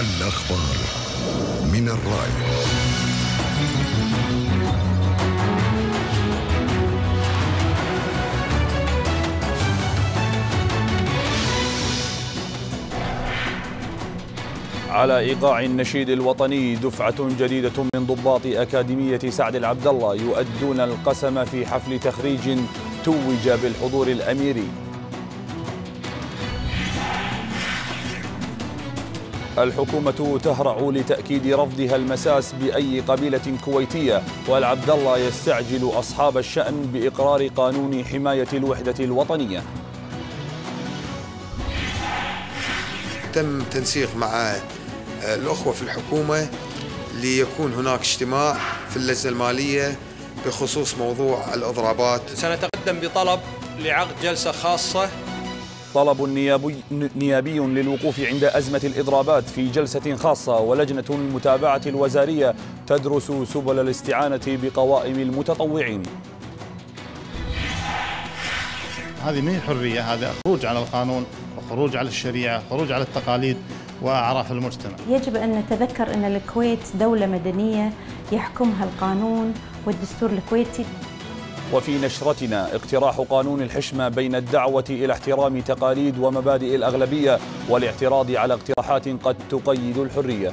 الأخبار من الرأي على إيقاع النشيد الوطني دفعة جديدة من ضباط أكاديمية سعد العبد الله يؤدون القسم في حفل تخريج توج بالحضور الأميري الحكومة تهرع لتأكيد رفضها المساس بأي قبيلة كويتية والعبد الله يستعجل أصحاب الشأن بإقرار قانون حماية الوحدة الوطنية تم تنسيق مع الأخوة في الحكومة ليكون هناك اجتماع في اللجنة المالية بخصوص موضوع الإضرابات سنتقدم بطلب لعقد جلسة خاصة طلب نيابي, نيابي للوقوف عند أزمة الإضرابات في جلسة خاصة ولجنة المتابعة الوزارية تدرس سبل الاستعانة بقوائم المتطوعين هذه ما هي حرية هذا خروج على القانون وخروج على الشريعة خروج على التقاليد وأعراف المجتمع يجب أن نتذكر أن الكويت دولة مدنية يحكمها القانون والدستور الكويتي وفي نشرتنا اقتراح قانون الحشمة بين الدعوة إلى احترام تقاليد ومبادئ الأغلبية والاعتراض على اقتراحات قد تقيد الحرية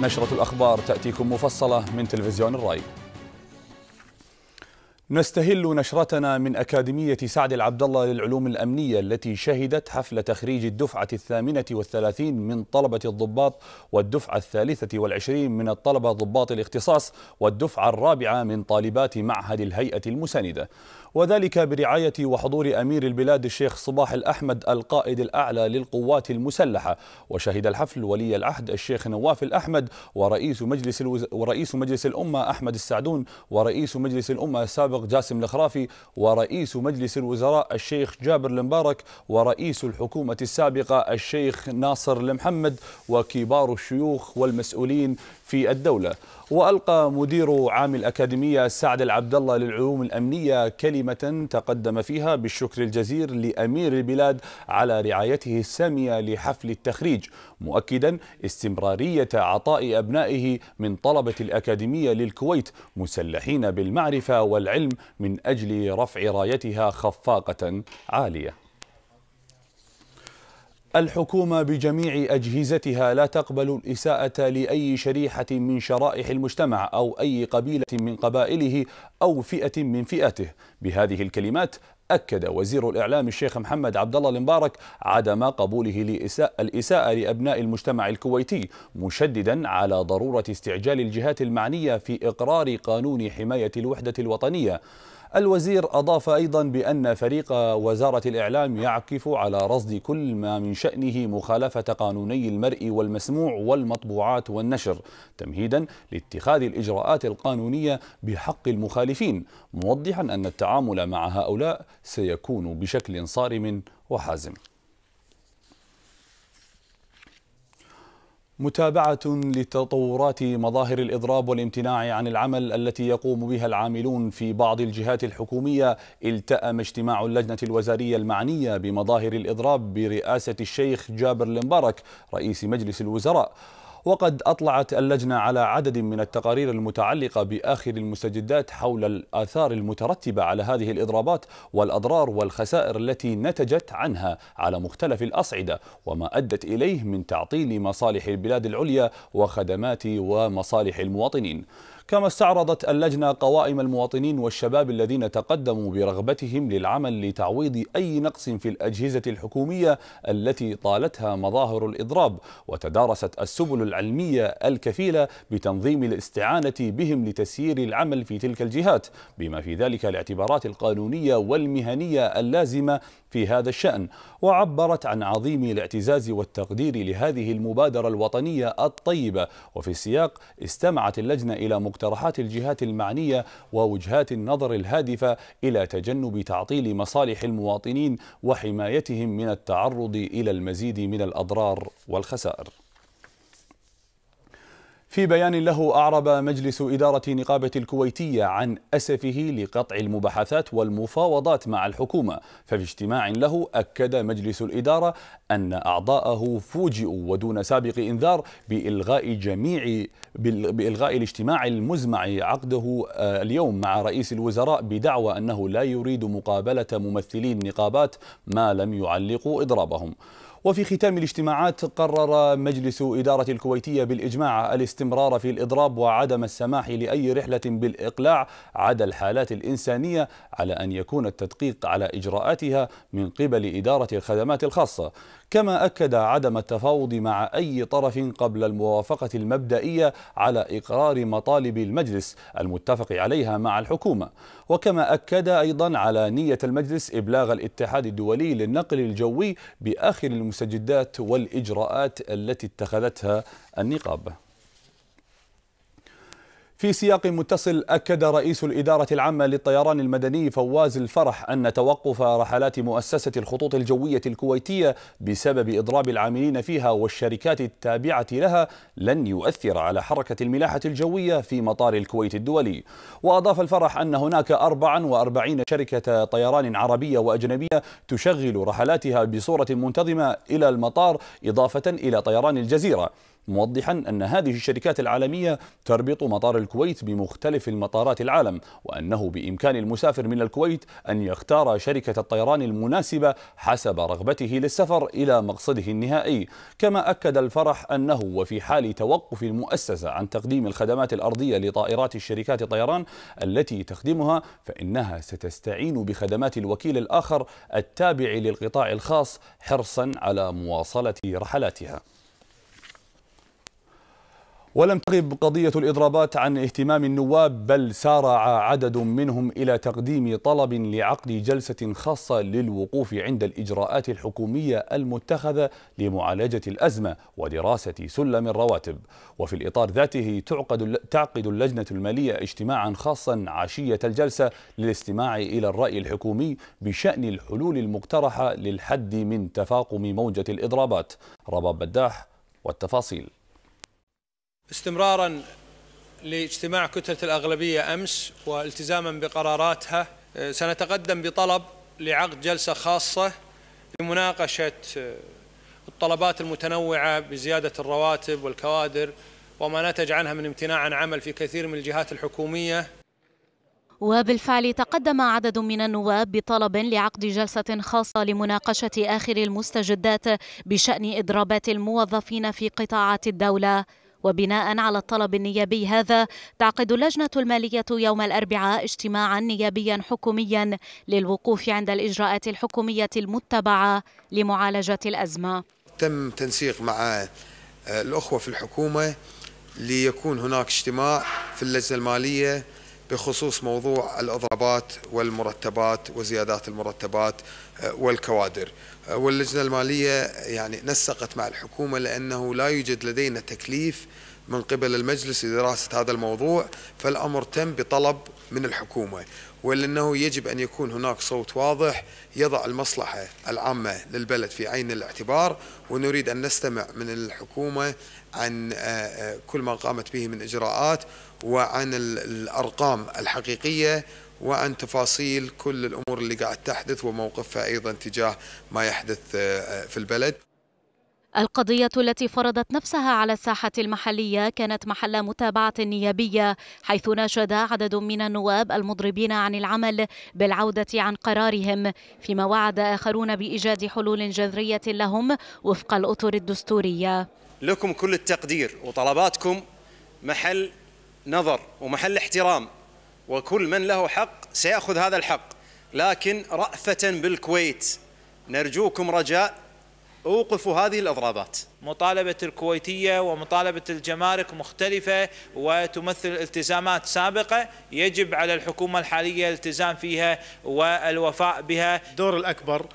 نشرة الأخبار تأتيكم مفصلة من تلفزيون الرأي نستهل نشرتنا من أكاديمية سعد العبد الله للعلوم الأمنية التي شهدت حفل تخريج الدفعة الثامنة والثلاثين من طلبة الضباط والدفعة الثالثة والعشرين من الطلبة ضباط الاختصاص والدفعة الرابعة من طالبات معهد الهيئة المساندة وذلك برعاية وحضور أمير البلاد الشيخ صباح الأحمد القائد الأعلى للقوات المسلحة وشهد الحفل ولي العهد الشيخ نواف الأحمد ورئيس مجلس الوز... ورئيس مجلس الأمة أحمد السعدون ورئيس مجلس الأمة السابق جاسم الخرافي ورئيس مجلس الوزراء الشيخ جابر المبارك ورئيس الحكومة السابقة الشيخ ناصر المحمد وكبار الشيوخ والمسؤولين في الدولة وألقى مدير عام الأكاديمية سعد العبد الله للعلوم الأمنية كلمة تقدم فيها بالشكر الجزير لأمير البلاد على رعايته السامية لحفل التخريج مؤكدا استمرارية عطاء أبنائه من طلبة الأكاديمية للكويت مسلحين بالمعرفة والعلم من أجل رفع رايتها خفاقة عالية الحكومة بجميع أجهزتها لا تقبل الإساءة لأي شريحة من شرائح المجتمع أو أي قبيلة من قبائله أو فئة من فئته بهذه الكلمات أكد وزير الإعلام الشيخ محمد عبد الله المبارك عدم قبوله لإساءة الإساءة لأبناء المجتمع الكويتي مشددا على ضرورة استعجال الجهات المعنية في إقرار قانون حماية الوحدة الوطنية الوزير أضاف أيضا بأن فريق وزارة الإعلام يعكف على رصد كل ما من شأنه مخالفة قانوني المرء والمسموع والمطبوعات والنشر تمهيدا لاتخاذ الإجراءات القانونية بحق المخالفين موضحا أن التعامل مع هؤلاء سيكون بشكل صارم وحازم متابعة لتطورات مظاهر الإضراب والامتناع عن العمل التي يقوم بها العاملون في بعض الجهات الحكومية التأم اجتماع اللجنة الوزارية المعنية بمظاهر الإضراب برئاسة الشيخ جابر المبارك رئيس مجلس الوزراء وقد أطلعت اللجنة على عدد من التقارير المتعلقة بآخر المستجدات حول الآثار المترتبة على هذه الإضرابات والأضرار والخسائر التي نتجت عنها على مختلف الأصعدة وما أدت إليه من تعطيل مصالح البلاد العليا وخدمات ومصالح المواطنين كما استعرضت اللجنة قوائم المواطنين والشباب الذين تقدموا برغبتهم للعمل لتعويض أي نقص في الأجهزة الحكومية التي طالتها مظاهر الإضراب وتدارست السبل العلمية الكفيلة بتنظيم الاستعانة بهم لتسيير العمل في تلك الجهات بما في ذلك الاعتبارات القانونية والمهنية اللازمة في هذا الشأن وعبرت عن عظيم الاعتزاز والتقدير لهذه المبادرة الوطنية الطيبة وفي السياق استمعت اللجنة إلى مقترحات الجهات المعنية ووجهات النظر الهادفة إلى تجنب تعطيل مصالح المواطنين وحمايتهم من التعرض إلى المزيد من الأضرار والخسائر في بيان له أعرب مجلس إدارة نقابة الكويتية عن أسفه لقطع المباحثات والمفاوضات مع الحكومة ففي اجتماع له أكد مجلس الإدارة أن أعضاءه فوجئوا ودون سابق إنذار بإلغاء جميع بإلغاء الاجتماع المزمع عقده آه، اليوم مع رئيس الوزراء بدعوى أنه لا يريد مقابلة ممثلي النقابات ما لم يعلقوا إضرابهم وفي ختام الاجتماعات قرر مجلس إدارة الكويتية بالإجماع الاستمرار في الإضراب وعدم السماح لأي رحلة بالإقلاع عدا الحالات الإنسانية على أن يكون التدقيق على إجراءاتها من قبل إدارة الخدمات الخاصة كما أكد عدم التفاوض مع أي طرف قبل الموافقة المبدئية على إقرار مطالب المجلس المتفق عليها مع الحكومة وكما أكد أيضا على نية المجلس إبلاغ الاتحاد الدولي للنقل الجوي بآخر المستجدات والإجراءات التي اتخذتها النقابة في سياق متصل أكد رئيس الإدارة العامة للطيران المدني فواز الفرح أن توقف رحلات مؤسسة الخطوط الجوية الكويتية بسبب إضراب العاملين فيها والشركات التابعة لها لن يؤثر على حركة الملاحة الجوية في مطار الكويت الدولي وأضاف الفرح أن هناك 44 شركة طيران عربية وأجنبية تشغل رحلاتها بصورة منتظمة إلى المطار إضافة إلى طيران الجزيرة موضحا أن هذه الشركات العالمية تربط مطار الكويت بمختلف المطارات العالم وأنه بإمكان المسافر من الكويت أن يختار شركة الطيران المناسبة حسب رغبته للسفر إلى مقصده النهائي كما أكد الفرح أنه وفي حال توقف المؤسسة عن تقديم الخدمات الأرضية لطائرات الشركات الطيران التي تخدمها فإنها ستستعين بخدمات الوكيل الآخر التابع للقطاع الخاص حرصا على مواصلة رحلاتها ولم تغب قضية الإضرابات عن اهتمام النواب بل سارع عدد منهم إلى تقديم طلب لعقد جلسة خاصة للوقوف عند الإجراءات الحكومية المتخذة لمعالجة الأزمة ودراسة سلم الرواتب وفي الإطار ذاته تعقد, تعقد اللجنة المالية اجتماعا خاصا عشية الجلسة للاستماع إلى الرأي الحكومي بشأن الحلول المقترحة للحد من تفاقم موجة الإضرابات رباب بداح والتفاصيل استمرارا لاجتماع كتلة الأغلبية أمس والتزاما بقراراتها آه، سنتقدم بطلب لعقد جلسة خاصة لمناقشة آه، الطلبات المتنوعة بزيادة الرواتب والكوادر وما نتج عنها من امتناع عن عمل في كثير من الجهات الحكومية وبالفعل تقدم عدد من النواب بطلب لعقد جلسة خاصة لمناقشة آخر المستجدات بشأن إضرابات الموظفين في قطاعات الدولة وبناء على الطلب النيابي هذا تعقد اللجنة المالية يوم الأربعاء اجتماعا نيابيا حكوميا للوقوف عند الإجراءات الحكومية المتبعة لمعالجة الأزمة تم تنسيق مع آه، الأخوة في الحكومة ليكون هناك اجتماع في اللجنة المالية بخصوص موضوع الإضرابات والمرتبات وزيادات المرتبات آه، والكوادر آه، واللجنة المالية يعني نسقت مع الحكومة لأنه لا يوجد لدينا تكليف من قبل المجلس لدراسة هذا الموضوع فالأمر تم بطلب من الحكومة ولا أنه يجب أن يكون هناك صوت واضح يضع المصلحة العامة للبلد في عين الاعتبار ونريد أن نستمع من الحكومة عن آه، آه، كل ما قامت به من إجراءات وعن الأرقام الحقيقية وعن تفاصيل كل الأمور اللي قاعد تحدث وموقفها أيضا تجاه ما يحدث آه، في البلد القضية التي فرضت نفسها على الساحة المحلية كانت محل متابعة نيابية حيث ناشد عدد من النواب المضربين عن العمل بالعودة عن قرارهم فيما وعد آخرون بإيجاد حلول جذرية لهم وفق الأطر الدستورية لكم كل التقدير وطلباتكم محل نظر ومحل احترام وكل من له حق سيأخذ هذا الحق لكن رأفة بالكويت نرجوكم رجاء أوقفوا هذه الإضرابات مطالبة الكويتية ومطالبة الجمارك مختلفة وتمثل التزامات سابقة يجب على الحكومة الحالية الالتزام فيها والوفاء بها الدور الأكبر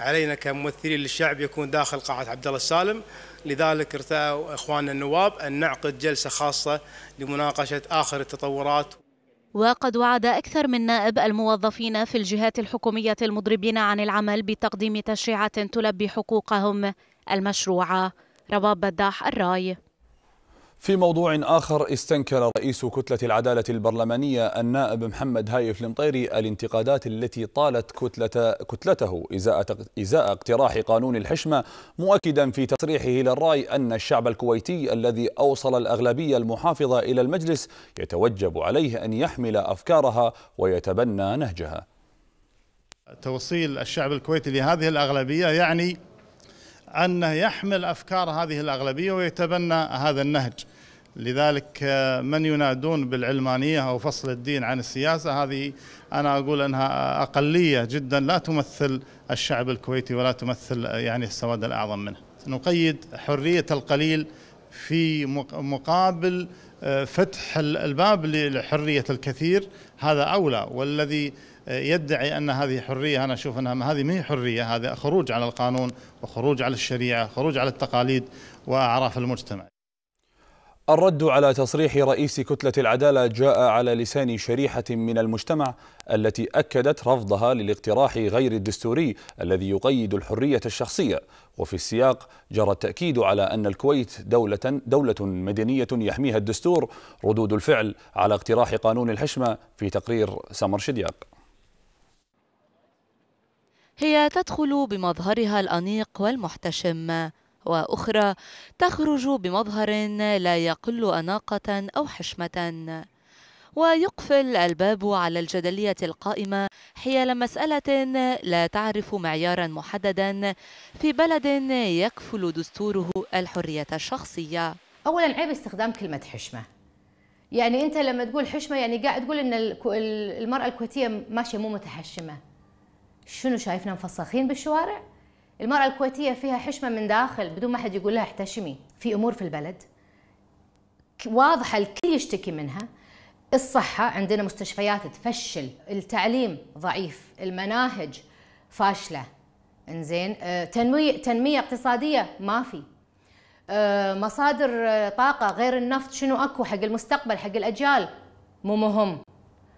علينا كممثلين للشعب يكون داخل قاعة عبد الله السالم لذلك ارتأوا إخواننا النواب أن نعقد جلسة خاصة لمناقشة آخر التطورات وقد وعد أكثر من نائب الموظفين في الجهات الحكومية المضربين عن العمل بتقديم تشريعات تلبي حقوقهم المشروعة رباب بداح الراي في موضوع آخر استنكر رئيس كتلة العدالة البرلمانية النائب محمد هايف المطيري الانتقادات التي طالت كتلة كتلته إزاء, إزاء اقتراح قانون الحشمة مؤكدا في تصريحه للرأي أن الشعب الكويتي الذي أوصل الأغلبية المحافظة إلى المجلس يتوجب عليه أن يحمل أفكارها ويتبنى نهجها توصيل الشعب الكويتي لهذه الأغلبية يعني أنه يحمل أفكار هذه الأغلبية ويتبنى هذا النهج لذلك آه، من ينادون بالعلمانية أو فصل الدين عن السياسة هذه أنا أقول أنها أقلية جدا لا تمثل الشعب الكويتي ولا تمثل آه، يعني السواد الأعظم منه نقيد حرية القليل في مقابل آه، فتح الباب لحرية الكثير هذا أولى والذي يدعي أن هذه حرية أنا أشوف أنها هذه ما هي حرية هذا خروج على القانون وخروج على الشريعة خروج على التقاليد وأعراف المجتمع الرد على تصريح رئيس كتلة العدالة جاء على لسان شريحة من المجتمع التي أكدت رفضها للاقتراح غير الدستوري الذي يقيد الحرية الشخصية وفي السياق جرى التأكيد على أن الكويت دولة, دولة مدنية يحميها الدستور ردود الفعل على اقتراح قانون الحشمة في تقرير سمر شدياق هي تدخل بمظهرها الأنيق والمحتشم وأخرى تخرج بمظهر لا يقل أناقة أو حشمة ويقفل الباب على الجدلية القائمة حيال مسألة لا تعرف معيارا محددا في بلد يكفل دستوره الحرية الشخصية أولا عيب استخدام كلمة حشمة يعني أنت لما تقول حشمة يعني قاعد تقول أن المرأة الكويتية ماشية مو متحشمة شنو شايفنا مفسخين بالشوارع؟ المرأة الكويتية فيها حشمة من داخل بدون ما حد يقول لها احتشمي في أمور في البلد واضحة الكل يشتكي منها الصحة عندنا مستشفيات تفشل التعليم ضعيف المناهج فاشلة انزين آه، تنمية, تنمية اقتصادية ما في آه، مصادر آه، طاقة غير النفط شنو اكو حق المستقبل حق الأجيال مو مهم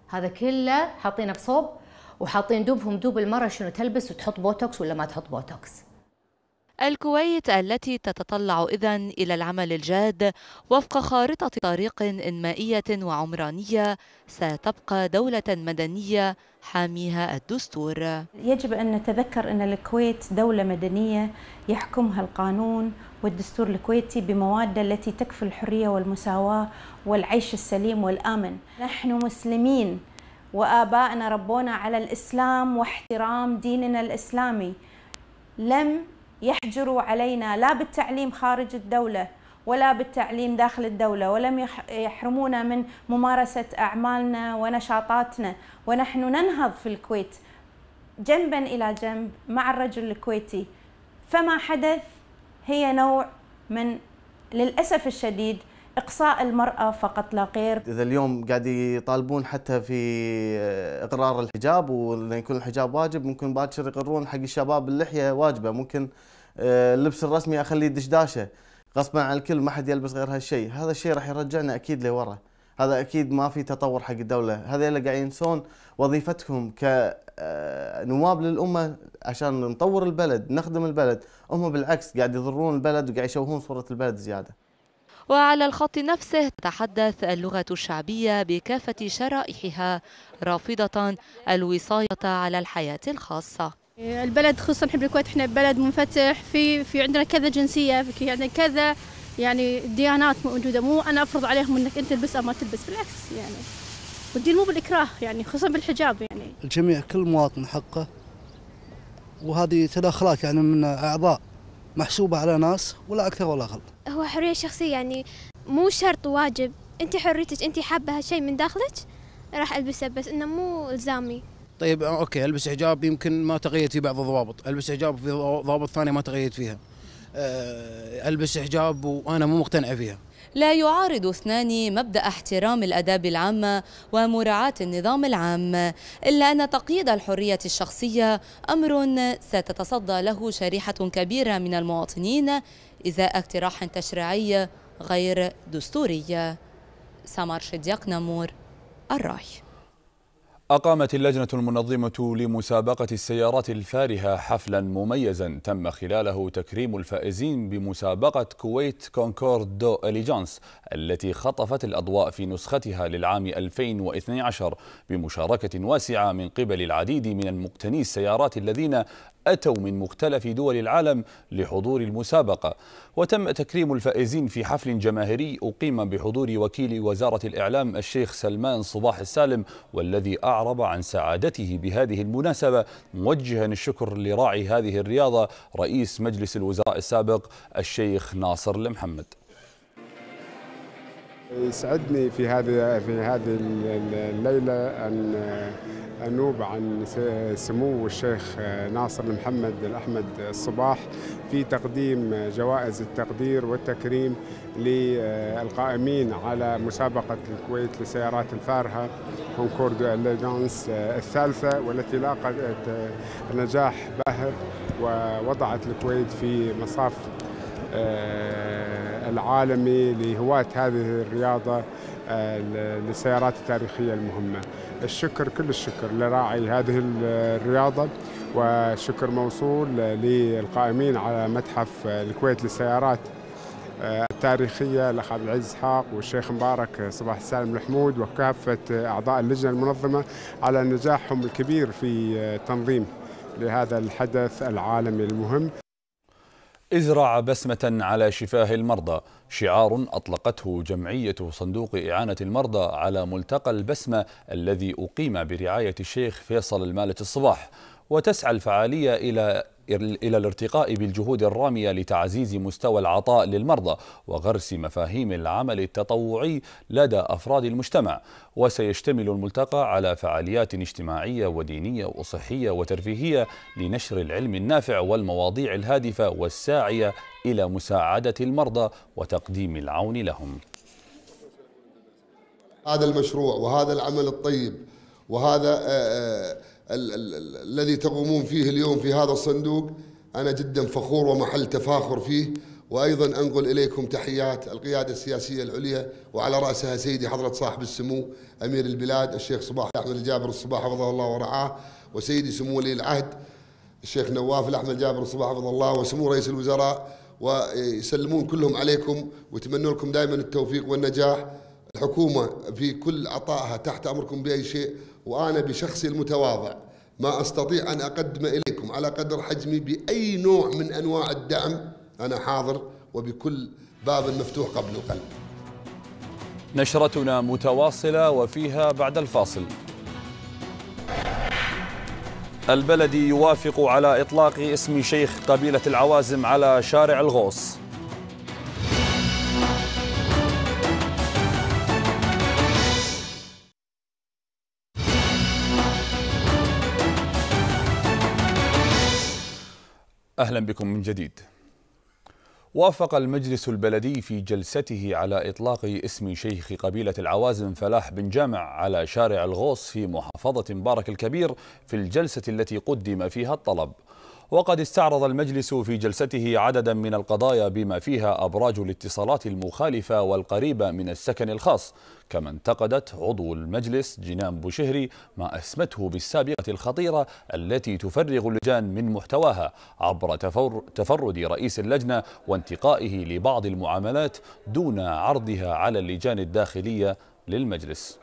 هذا كله حاطينه بصوب وحاطين دوبهم دوب المره شنو تلبس وتحط بوتوكس ولا ما تحط بوتوكس الكويت التي تتطلع إذا إلى العمل الجاد وفق خارطة طريق إنمائية وعمرانية ستبقى دولة مدنية حاميها الدستور يجب أن نتذكر أن الكويت دولة مدنية يحكمها القانون والدستور الكويتي بمواده التي تكفل الحرية والمساواة والعيش السليم والآمن نحن مسلمين وآبائنا ربونا على الإسلام واحترام ديننا الإسلامي لم يحجروا علينا لا بالتعليم خارج الدولة ولا بالتعليم داخل الدولة ولم يحرمونا من ممارسة أعمالنا ونشاطاتنا ونحن ننهض في الكويت جنبا إلى جنب مع الرجل الكويتي فما حدث هي نوع من للأسف الشديد اقصاء المراه فقط لا غير اذا اليوم قاعد يطالبون حتى في آه، اقرار الحجاب وان يكون الحجاب واجب ممكن باكر يقرون حق الشباب اللحيه واجبه ممكن آه، اللبس الرسمي اخليه دشداشه غصبا عن الكل ما حد يلبس غير هالشيء هذا الشيء راح يرجعنا اكيد لورا هذا اكيد ما في تطور حق الدوله هذا اللي قاعد ينسون وظيفتهم كنواب آه، للامه عشان نطور البلد نخدم البلد هم بالعكس قاعد يضرون البلد وقاعد يشوهون صوره البلد زياده وعلى الخط نفسه تتحدث اللغة الشعبية بكافة شرائحها رافضة الوصاية على الحياة الخاصة البلد خصوصا نحب الكويت احنا بلد منفتح في في عندنا كذا جنسيه في عندنا كذا يعني ديانات موجوده مو انا افرض عليهم انك انت تلبس او ما تلبس بالعكس يعني والدين مو بالاكراه يعني خصوصا بالحجاب يعني الجميع كل مواطن حقه وهذه تداخلات يعني من اعضاء محسوبه على ناس ولا اكثر ولا اقل هو حريه شخصيه يعني مو شرط واجب انت حريتك انت حابه هالشيء من داخلك راح البسه بس انه مو الزامي طيب آه، اوكي البس حجاب يمكن ما تغيرت في بعض الضوابط البس حجاب في ضوابط ثانيه ما تغيرت فيها آه، البس حجاب وانا مو مقتنعه فيها لا يعارض اثنان مبدأ احترام الأداب العامة ومراعاة النظام العام إلا أن تقييد الحرية الشخصية أمر ستتصدى له شريحة كبيرة من المواطنين إزاء اقتراح تشريعي غير دستوري سمر شديق نمور الراي أقامت اللجنة المنظمة لمسابقة السيارات الفارهة حفلا مميزا تم خلاله تكريم الفائزين بمسابقة كويت كونكورد دو إليجانس التي خطفت الأضواء في نسختها للعام 2012 بمشاركة واسعة من قبل العديد من مقتني السيارات الذين أتوا من مختلف دول العالم لحضور المسابقة وتم تكريم الفائزين في حفل جماهيري أقيم بحضور وكيل وزارة الإعلام الشيخ سلمان صباح السالم والذي أعرب عن سعادته بهذه المناسبة موجها الشكر لراعي هذه الرياضة رئيس مجلس الوزراء السابق الشيخ ناصر المحمد يسعدني في هذه في هذه الليله ان انوب عن سمو الشيخ ناصر محمد الاحمد الصباح في تقديم جوائز التقدير والتكريم للقائمين على مسابقه الكويت للسيارات الفارهه كونكور دو اليجانس الثالثه والتي لاقت نجاح باهر ووضعت الكويت في مصاف آه، العالمي لهواة هذه الرياضة آه، للسيارات التاريخية المهمة الشكر كل الشكر لراعي هذه الرياضة وشكر موصول للقائمين على متحف الكويت للسيارات آه، التاريخية الأخ عبد العزيز إسحاق والشيخ مبارك صباح السالم الحمود وكافة أعضاء اللجنة المنظمة على نجاحهم الكبير في تنظيم لهذا الحدث العالمي المهم ازرع بسمة على شفاه المرضى شعار أطلقته جمعية صندوق إعانة المرضى على ملتقى البسمة الذي أقيم برعاية الشيخ فيصل المالة الصباح وتسعى الفعالية إلى إلى الارتقاء بالجهود الرامية لتعزيز مستوى العطاء للمرضى وغرس مفاهيم العمل التطوعي لدى أفراد المجتمع وسيشتمل الملتقى على فعاليات اجتماعية ودينية وصحية وترفيهية لنشر العلم النافع والمواضيع الهادفة والساعية إلى مساعدة المرضى وتقديم العون لهم هذا المشروع وهذا العمل الطيب وهذا آآ آه، آآ آه، ال ال ال الذي تقومون فيه اليوم في هذا الصندوق أنا جدا فخور ومحل تفاخر فيه وأيضا أنقل إليكم تحيات القيادة السياسية العليا وعلى رأسها سيدي حضرة صاحب السمو أمير البلاد الشيخ صباح أحمد الجابر الصباح حفظه الله ورعاه وسيدي سمو ولي العهد الشيخ نواف الأحمد الجابر الصباح حفظه الله وسمو رئيس الوزراء ويسلمون كلهم عليكم ويتمنوا لكم دائما التوفيق والنجاح الحكومة في كل عطائها تحت أمركم بأي شيء وأنا بشخصي المتواضع ما أستطيع أن أقدم إليكم على قدر حجمي بأي نوع من أنواع الدعم أنا حاضر وبكل باب مفتوح قبل القلب نشرتنا متواصلة وفيها بعد الفاصل البلدي يوافق على إطلاق اسم شيخ قبيلة العوازم على شارع الغوص أهلا بكم من جديد وافق المجلس البلدي في جلسته على إطلاق اسم شيخ قبيلة العوازم فلاح بن جامع على شارع الغوص في محافظة مبارك الكبير في الجلسة التي قدم فيها الطلب وقد استعرض المجلس في جلسته عددا من القضايا بما فيها أبراج الاتصالات المخالفة والقريبة من السكن الخاص كما انتقدت عضو المجلس جنان بوشهري ما أسمته بالسابقة الخطيرة التي تفرغ اللجان من محتواها عبر تفرد رئيس اللجنة وانتقائه لبعض المعاملات دون عرضها على اللجان الداخلية للمجلس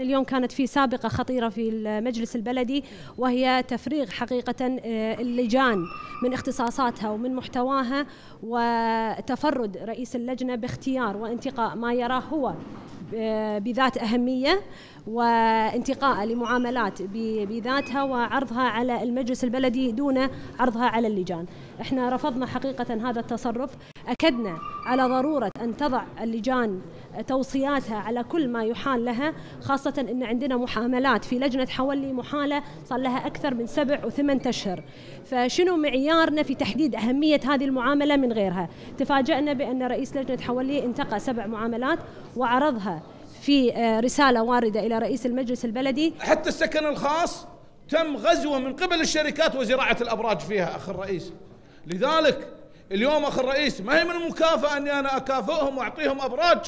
اليوم كانت في سابقة خطيرة في المجلس البلدي وهي تفريغ حقيقة آه، اللجان من اختصاصاتها ومن محتواها وتفرد رئيس اللجنة باختيار وانتقاء ما يراه هو آه، بذات أهمية وانتقاء لمعاملات بذاتها وعرضها على المجلس البلدي دون عرضها على اللجان احنا رفضنا حقيقة هذا التصرف أكدنا على ضرورة أن تضع اللجان توصياتها على كل ما يحال لها خاصة أن عندنا محاملات في لجنة حولي محالة صار لها أكثر من سبع وثمان أشهر فشنو معيارنا في تحديد أهمية هذه المعاملة من غيرها تفاجأنا بأن رئيس لجنة حولي انتقى سبع معاملات وعرضها في آه، رسالة واردة إلى رئيس المجلس البلدي حتى السكن الخاص تم غزوه من قبل الشركات وزراعه الابراج فيها اخ الرئيس لذلك اليوم اخ الرئيس ما هي من المكافاه اني انا اكافئهم واعطيهم ابراج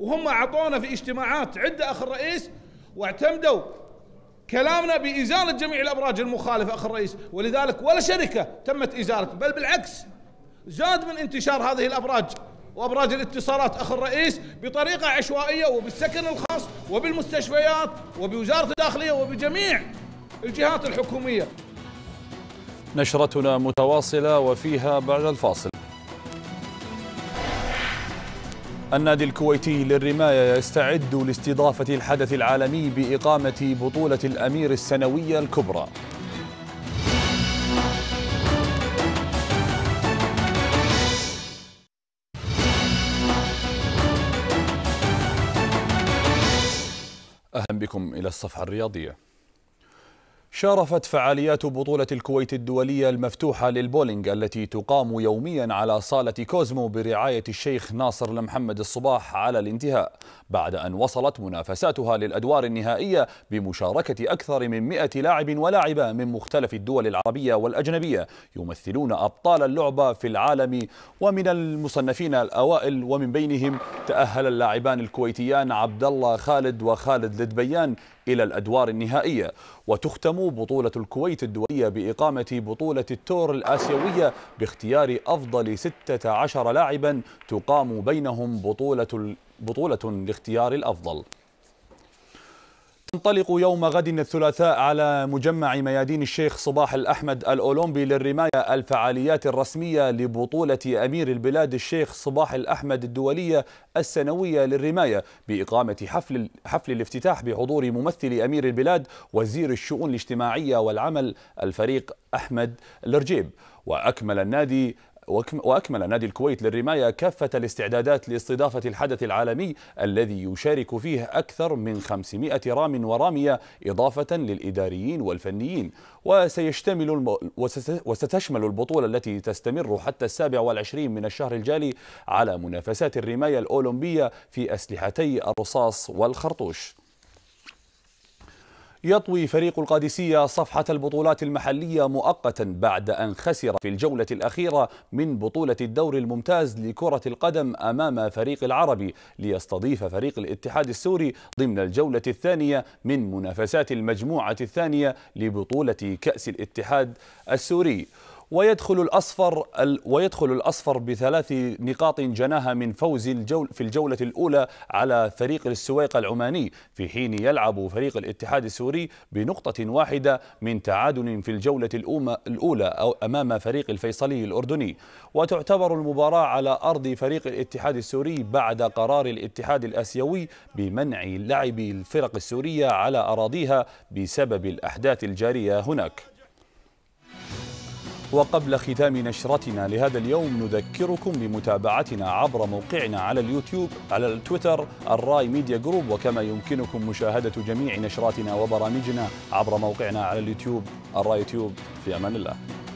وهم اعطونا في اجتماعات عده اخ الرئيس واعتمدوا كلامنا بازاله جميع الابراج المخالفه اخ الرئيس ولذلك ولا شركه تمت ازالة بل بالعكس زاد من انتشار هذه الابراج وابراج الاتصالات اخ الرئيس بطريقه عشوائيه وبالسكن الخاص وبالمستشفيات وبوزاره الداخليه وبجميع الجهات الحكوميه نشرتنا متواصلة وفيها بعد الفاصل النادي الكويتي للرماية يستعد لاستضافة الحدث العالمي بإقامة بطولة الأمير السنوية الكبرى أهلا بكم إلى الصفحة الرياضية شارفت فعاليات بطولة الكويت الدولية المفتوحة للبولينج التي تقام يوميا على صالة كوزمو برعاية الشيخ ناصر المحمد الصباح على الانتهاء بعد أن وصلت منافساتها للأدوار النهائية بمشاركة أكثر من 100 لاعب ولاعبة من مختلف الدول العربية والأجنبية يمثلون أبطال اللعبة في العالم ومن المصنفين الأوائل ومن بينهم تأهل اللاعبان الكويتيان عبد الله خالد وخالد لدبيان إلى الأدوار النهائية وتختم بطولة الكويت الدولية بإقامة بطولة التور الآسيوية باختيار أفضل 16 لاعبا تقام بينهم بطولة بطولة لاختيار الأفضل تنطلق يوم غد الثلاثاء على مجمع ميادين الشيخ صباح الأحمد الأولمبي للرماية الفعاليات الرسمية لبطولة أمير البلاد الشيخ صباح الأحمد الدولية السنوية للرماية بإقامة حفل, حفل الافتتاح بحضور ممثل أمير البلاد وزير الشؤون الاجتماعية والعمل الفريق أحمد الرجيب وأكمل النادي وأكمل نادي الكويت للرماية كافة الاستعدادات لاستضافة الحدث العالمي الذي يشارك فيه أكثر من 500 رام ورامية إضافة للإداريين والفنيين وسيشتمل الم... وستشمل البطولة التي تستمر حتى السابع والعشرين من الشهر الجالي على منافسات الرماية الأولمبية في أسلحتي الرصاص والخرطوش يطوي فريق القادسية صفحة البطولات المحلية مؤقتا بعد أن خسر في الجولة الأخيرة من بطولة الدور الممتاز لكرة القدم أمام فريق العربي ليستضيف فريق الاتحاد السوري ضمن الجولة الثانية من منافسات المجموعة الثانية لبطولة كأس الاتحاد السوري ويدخل الأصفر ويدخل الأصفر بثلاث نقاط جناها من فوز الجول في الجولة الأولى على فريق السويق العماني في حين يلعب فريق الاتحاد السوري بنقطة واحدة من تعادل في الجولة الأولى أو أمام فريق الفيصلي الأردني وتعتبر المباراة على أرض فريق الاتحاد السوري بعد قرار الاتحاد الآسيوي بمنع لعب الفرق السورية على أراضيها بسبب الأحداث الجارية هناك وقبل ختام نشرتنا لهذا اليوم نذكركم بمتابعتنا عبر موقعنا على اليوتيوب على التويتر الراي ميديا جروب وكما يمكنكم مشاهدة جميع نشراتنا وبرامجنا عبر موقعنا على اليوتيوب الراي يوتيوب في أمان الله